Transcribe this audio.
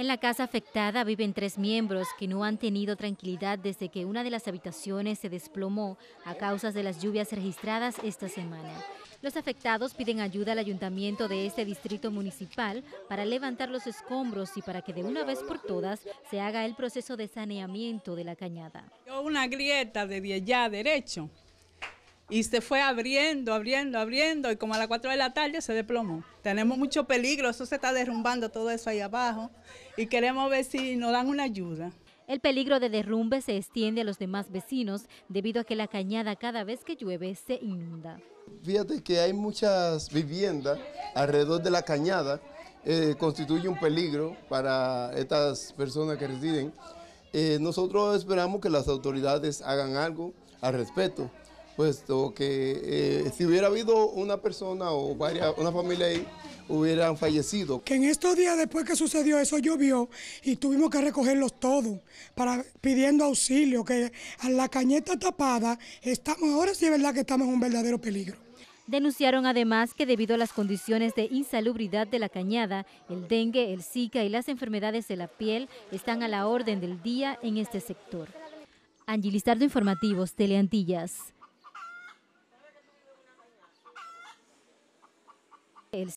En la casa afectada viven tres miembros que no han tenido tranquilidad desde que una de las habitaciones se desplomó a causa de las lluvias registradas esta semana. Los afectados piden ayuda al ayuntamiento de este distrito municipal para levantar los escombros y para que de una vez por todas se haga el proceso de saneamiento de la cañada. Una grieta de ya derecho y se fue abriendo, abriendo, abriendo y como a las 4 de la tarde se desplomó. Tenemos mucho peligro, eso se está derrumbando todo eso ahí abajo y queremos ver si nos dan una ayuda. El peligro de derrumbe se extiende a los demás vecinos debido a que la cañada cada vez que llueve se inunda. Fíjate que hay muchas viviendas alrededor de la cañada, eh, constituye un peligro para estas personas que residen. Eh, nosotros esperamos que las autoridades hagan algo al respecto puesto que eh, si hubiera habido una persona o varias, una familia ahí, hubieran fallecido. Que en estos días después que sucedió eso llovió y tuvimos que recogerlos todos pidiendo auxilio, que a la cañeta tapada estamos ahora sí es verdad que estamos en un verdadero peligro. Denunciaron además que debido a las condiciones de insalubridad de la cañada, el dengue, el zika y las enfermedades de la piel están a la orden del día en este sector. Angilistardo Informativos, Teleantillas.